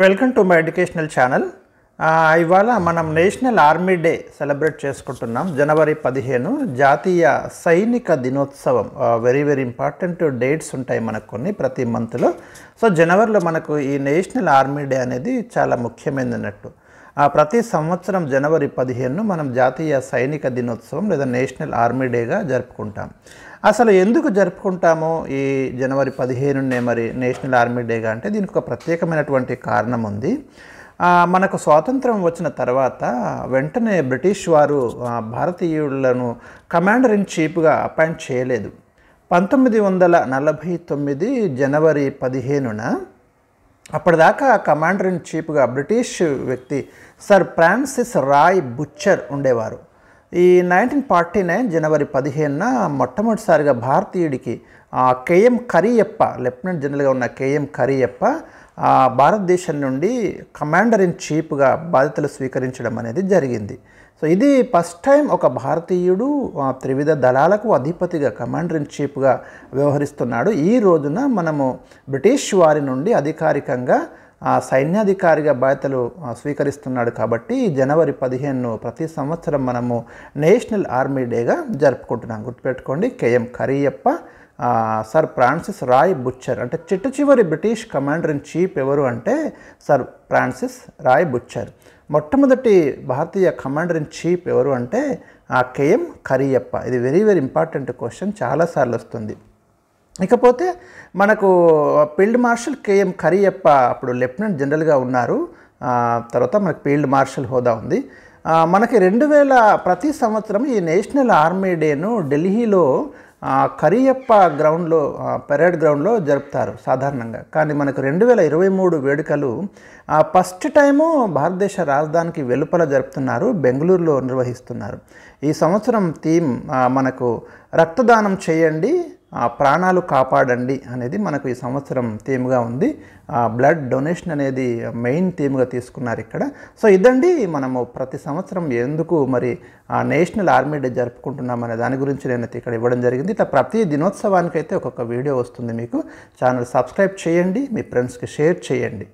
welcome to my educational channel ఇవాళ మనం national army day celebrate చేసుకుంటున్నాం జనవరి పదిహేను జాతీయ సైనిక దినోత్సవం వెరీ వెరీ ఇంపార్టెంట్ డేట్స్ ఉంటాయి మనకు కొన్ని ప్రతి మంత్లో సో జనవరిలో మనకు ఈ నేషనల్ ఆర్మీ డే అనేది చాలా ముఖ్యమైనట్టు ప్రతి సంవత్సరం జనవరి పదిహేనును మనం జాతీయ సైనిక దినోత్సవం లేదా నేషనల్ ఆర్మీ డేగా జరుపుకుంటాం అసలు ఎందుకు జరుపుకుంటామో ఈ జనవరి పదిహేనునే మరి నేషనల్ ఆర్మీ డేగా అంటే దీనికి ఒక ప్రత్యేకమైనటువంటి కారణం ఉంది మనకు స్వాతంత్రం వచ్చిన తర్వాత వెంటనే బ్రిటిష్ వారు భారతీయులను కమాండర్ ఇన్ చీఫ్గా అపాయింట్ చేయలేదు పంతొమ్మిది వందల నలభై తొమ్మిది జనవరి పదిహేనున అప్పటిదాకా కమాండర్ ఇన్ చీఫ్గా బ్రిటిష్ వ్యక్తి సర్ ఫ్రాన్సిస్ రాయ్ బుచ్చర్ ఉండేవారు ఈ నైన్టీన్ ఫార్టీ నైన్ జనవరి పదిహేనున మొట్టమొదటిసారిగా భారతీయుడికి కేఎం కరియప్ప లెఫ్టినెంట్ జనరల్గా ఉన్న కేఎం కరియప్ప భారతదేశం నుండి కమాండర్ ఇన్ చీఫ్గా బాధ్యతలు స్వీకరించడం అనేది జరిగింది సో ఇది ఫస్ట్ టైం ఒక భారతీయుడు త్రివిధ దళాలకు అధిపతిగా కమాండర్ ఇన్ చీఫ్గా వ్యవహరిస్తున్నాడు ఈ రోజున మనము బ్రిటిష్ వారి నుండి అధికారికంగా ఆ సైన్యాధికారిగా బాధ్యతలు స్వీకరిస్తున్నాడు కాబట్టి జనవరి పదిహేను ప్రతి సంవత్సరం మనము నేషనల్ ఆర్మీ డేగా జరుపుకుంటున్నాం గుర్తుపెట్టుకోండి KM Cariappa sir Francis Roy Bucher అంటే చిట్టు చివరి బ్రిటిష్ కమాండర్ ఇన్ చీఫ్ ఎవరు అంటే సర్ ఫ్రాన్సిస్ రాయ్ బుచ్చర్ మొట్టమొదటి భారతీయ కమాండర్ ఇన్ చీఫ్ ఎవరు అంటే ఆ కేఎం కరియప్ప ఇది వెరీ వెరీ ఇంపార్టెంట్ క్వశ్చన్ చాలాసార్లు వస్తుంది ఇకపోతే మనకు ఫీల్డ్ మార్షల్ కేఎం కరియప్ప అప్పుడు లెఫ్టినెంట్ జనరల్గా ఉన్నారు తర్వాత మనకు ఫీల్డ్ మార్షల్ హోదా ఉంది మనకి రెండు వేల ప్రతి సంవత్సరం ఈ నేషనల్ ఆర్మీ డేను ఢిల్లీలో కరియప్ప గ్రౌండ్లో పెరేడ్ గ్రౌండ్లో జరుపుతారు సాధారణంగా కానీ మనకు రెండు వేల ఇరవై మూడు వేడుకలు ఫస్ట్ టైము భారతదేశ రాజధానికి వెలుపల జరుపుతున్నారు బెంగళూరులో నిర్వహిస్తున్నారు ఈ సంవత్సరం థీమ్ మనకు రక్తదానం చేయండి ప్రాణాలు కాపాడండి అనేది మనకు ఈ సంవత్సరం థీమ్గా ఉంది బ్లడ్ డొనేషన్ అనేది మెయిన్ థీమ్గా తీసుకున్నారు ఇక్కడ సో ఇదండి మనము ప్రతి సంవత్సరం ఎందుకు మరి నేషనల్ ఆర్మీ డే జరుపుకుంటున్నాం అనే దాని గురించి నేనైతే ఇక్కడ ఇవ్వడం జరిగింది ఇట్లా ప్రతి దినోత్సవానికైతే ఒక్కొక్క వీడియో వస్తుంది మీకు ఛానల్ సబ్స్క్రైబ్ చేయండి మీ ఫ్రెండ్స్కి షేర్ చేయండి